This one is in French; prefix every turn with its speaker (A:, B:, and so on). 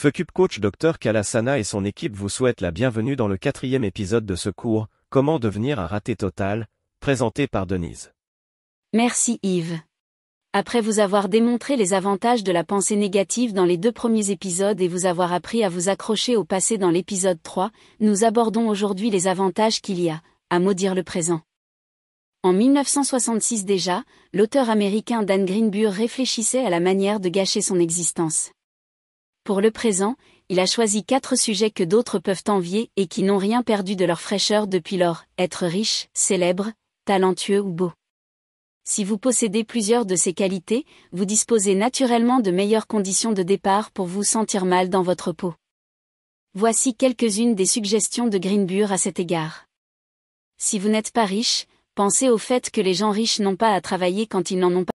A: FECUP coach Dr Kalasana et son équipe vous souhaitent la bienvenue dans le quatrième épisode de ce cours, Comment devenir un raté total, présenté par Denise.
B: Merci Yves. Après vous avoir démontré les avantages de la pensée négative dans les deux premiers épisodes et vous avoir appris à vous accrocher au passé dans l'épisode 3, nous abordons aujourd'hui les avantages qu'il y a, à maudire le présent. En 1966 déjà, l'auteur américain Dan Greenburg réfléchissait à la manière de gâcher son existence. Pour le présent, il a choisi quatre sujets que d'autres peuvent envier et qui n'ont rien perdu de leur fraîcheur depuis lors, être riche, célèbre, talentueux ou beau. Si vous possédez plusieurs de ces qualités, vous disposez naturellement de meilleures conditions de départ pour vous sentir mal dans votre peau. Voici quelques-unes des suggestions de Greenbure à cet égard. Si vous n'êtes pas riche, pensez au fait que les gens riches n'ont pas à travailler quand ils n'en ont pas.